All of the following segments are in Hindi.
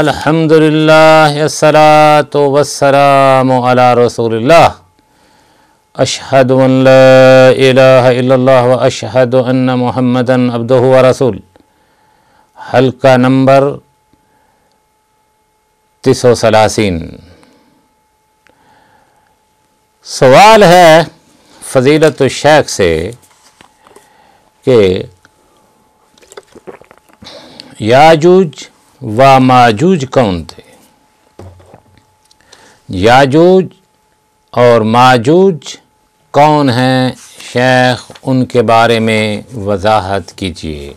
अलहमदिल्लासलाम रसोल्ला अशहद व अशहद महमदन अब्दू रसूल हल्का नंबर तिसो सलासीन सवाल है फजीलत शेख से के याजूज व माजूज कौन थे याजूज और माजूज कौन हैं शेख उनके बारे में वजाहत कीजिए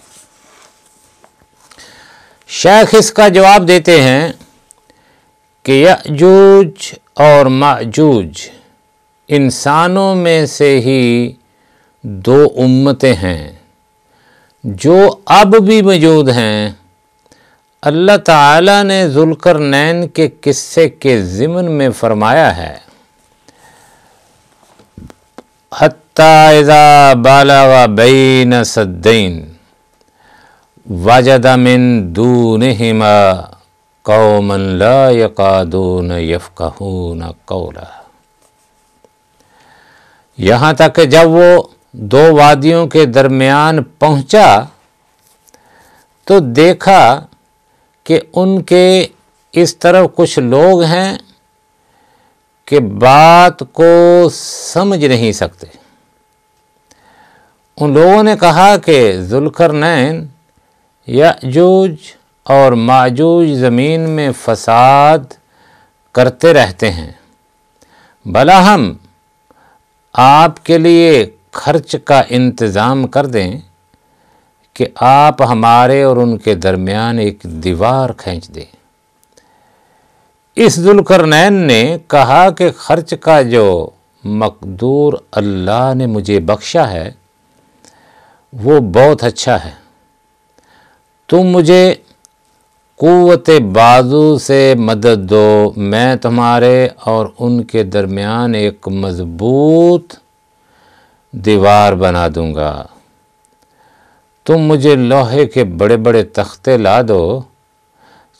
शेख इसका जवाब देते हैं कि याजूज और माजूज इंसानों में से ही दो उम्मतें हैं जो अब भी मौजूद हैं अल्लाह ताला ने जुलकर नैन के किस्से के ज़िमन में फरमाया है हत्ताजा बाला व बैन सद्दैन वजद मिन दूनहिमा कौमन ला यकादून यफ़कहून कौला यहाँ तक जब वो दो वादियों के दरमियान पहुँचा तो देखा कि उनके इस तरफ कुछ लोग हैं कि बात को समझ नहीं सकते उन लोगों ने कहा कि नैन या जूज और माजूज ज़मीन में फसाद करते रहते हैं भला हम आपके लिए खर्च का इंतज़ाम कर दें कि आप हमारे और उनके दरमियान एक दीवार खींच दें इस दुलकरनैन ने कहा कि खर्च का जो मकदूर अल्लाह ने मुझे बख्शा है वो बहुत अच्छा है तुम मुझे क़वत बाजू से मदद दो मैं तुम्हारे और उनके दरमियान एक मज़बूत दीवार बना दूंगा तुम मुझे लोहे के बड़े बड़े तख्ते ला दो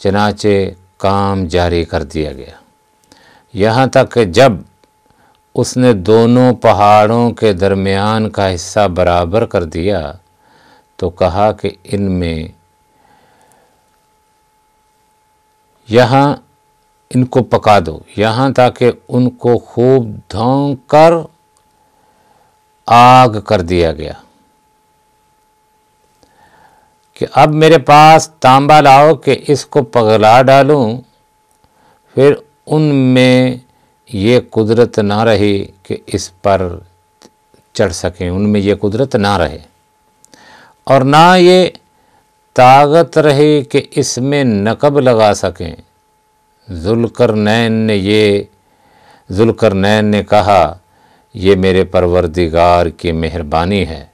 चनाचे काम जारी कर दिया गया यहाँ तक कि जब उसने दोनों पहाड़ों के दरमियान का हिस्सा बराबर कर दिया तो कहा कि इनमें यहाँ इनको पका दो यहाँ ताकि उनको खूब धोंक कर आग कर दिया गया कि अब मेरे पास तांबा लाओ कि इसको पगला डालूं फिर उनमें ये कुदरत ना रहे कि इस पर चढ़ सकें उनमें ये कुदरत ना रहे और ना ये ताकत रहे कि इसमें नकब लगा सकें जुलकर नैन ने ये जुलकर नैन ने कहा ये मेरे परवरदिगार की मेहरबानी है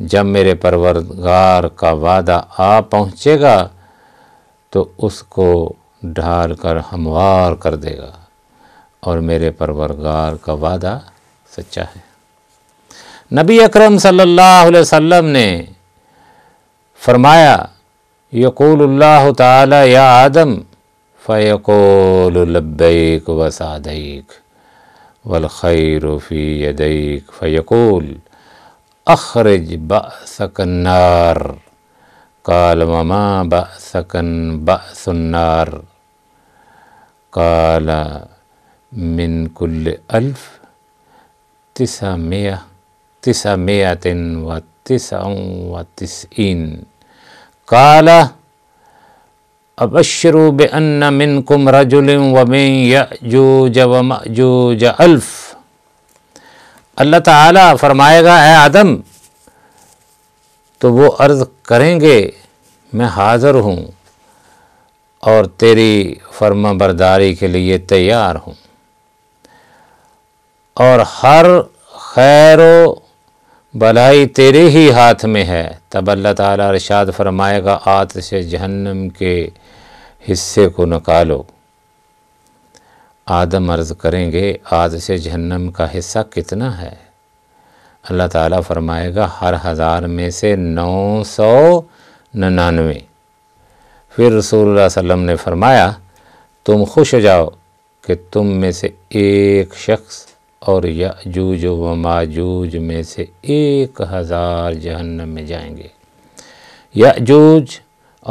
जब मेरे परवरगार का वादा आ पहुँचेगा तो उसको ढाल कर हमवार कर देगा और मेरे परवरगार का वादा सच्चा है नबी अकरम सल्लल्लाहु अलैहि वसल्लम ने फरमाया अल्लाह ताला या आदम फ़यकोल्लबैक वसादैक वलखैरफ़ी यदैक फ़यकूल أخرج بأسك النار قال وما بأسك بأس النار قال من كل ألف تسعمائة تسعمائة وتسع وتسعين قال أبشروا بأن منكم رجل ومن يأجوج ومأجوج ألف अल्लाह ताला फरमाएगा है आदम तो वो अर्ज़ करेंगे मैं हाज़र हूँ और तेरी फर्मा बरदारी के लिए तैयार हूँ और हर खैर भलाई तेरे ही हाथ में है तब अल्लाह ताला इरशाद फरमाएगा आत से जहन्नम के हिस्से को निकालो आदम अर्ज़ करेंगे आज से जहन्नम का हिस्सा कितना है अल्लाह ताला फरमाएगा हर हज़ार में से नौ सौ निन्यानवे फिर रसूल सल्लम ने फरमाया तुम खुश हो जाओ कि तुम में से एक शख्स और याजूज व माजूज में से एक हज़ार जहन्नम में जाएंगे याजूज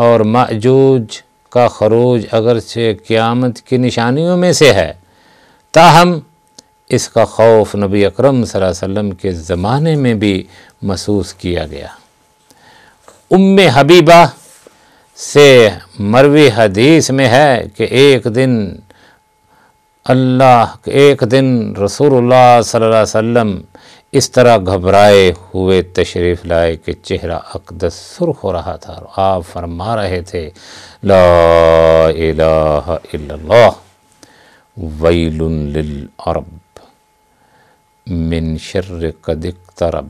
और माजूज का खरूज अगरचे क़्यामत की निशानियों में से है ताहम इसका खौफ नबी अकरम वसल्लम के ज़माने में भी महसूस किया गया उम हबीबा से मरवी हदीस में है कि एक दिन अल्लाह एक दिन रसूलुल्लाह सल्लल्लाहु अलैहि वसल्लम इस तरह घबराए हुए तशरीफ़ लाए कि चेहरा अकदस सुर्ख हो रहा था और आप फरमा रहे थे ला इलाहा अरब मिन शर्र कदिक तरब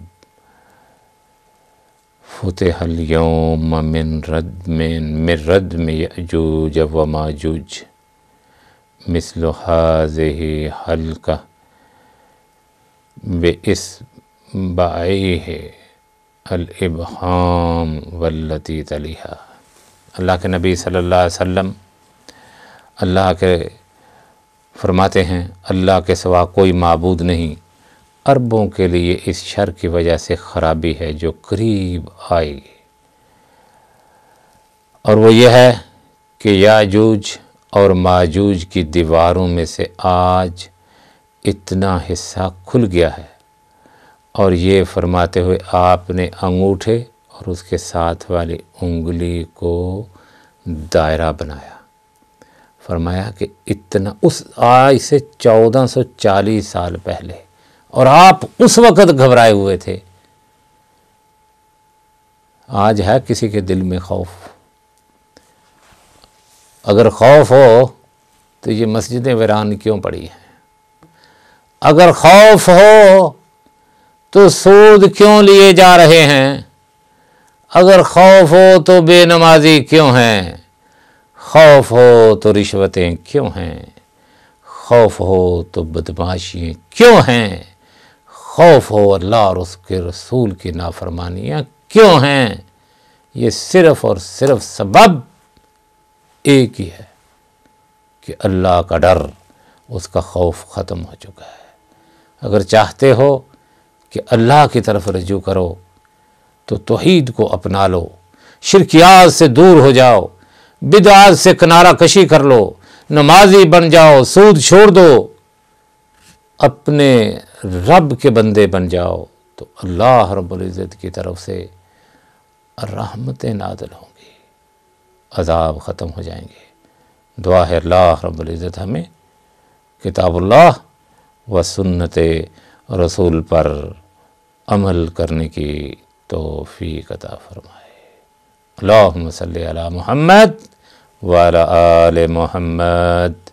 फतेहल यौम मिन रद मिन मिन रद में यजूज व माजूज मिसल हाज हल्का बेस्म है अलबहम वल्लती तलिहा अल्लाह के नबी सल्लल्लाहु अलैहि वसल्लम अल्लाह के फरमाते हैं अल्लाह के सवा कोई मबूद नहीं अरबों के लिए इस शर की वजह से ख़राबी है जो करीब आएगी और वो यह है कि याजूज और माजूज की दीवारों में से आज इतना हिस्सा खुल गया है और ये फरमाते हुए आपने अंगूठे और उसके साथ वाली उंगली को दायरा बनाया फरमाया कि इतना उस आज से 1440 साल पहले और आप उस वक़्त घबराए हुए थे आज है किसी के दिल में खौफ अगर खौफ हो तो ये मस्जिदें वीरान क्यों पड़ी हैं अगर खौफ हो तो सूद क्यों लिए जा रहे हैं अगर खौफ हो तो बेनमाजी क्यों हैं खौफ हो तो रिश्वतें क्यों हैं खौफ हो तो बदमाशियाँ क्यों हैं खौफ हो अल्लाह और उसके रसूल की नाफरमानियाँ क्यों हैं ये सिर्फ़ और सिर्फ सबब एक ही है कि अल्लाह का डर उसका खौफ ख़त्म हो चुका है अगर चाहते हो कि अल्लाह की तरफ रजू करो तो तोहीद को अपना लो शिरकियाज से दूर हो जाओ बिदाज से किनारा कशी कर लो नमाजी बन जाओ सूद छोड़ दो अपने रब के बंदे बन जाओ तो अल्लाह रब्ज़त की तरफ से रहमतें नादल होंगी अजाब ख़त्म हो जाएंगे दुआ है अल्लाह रब्ज़त हमें किताबुल्लाह व सुन्नत रसूल पर अमल करने की तोफ़ी अता फरमाए अल्लाह सल महमद वाल आल मोहम्मद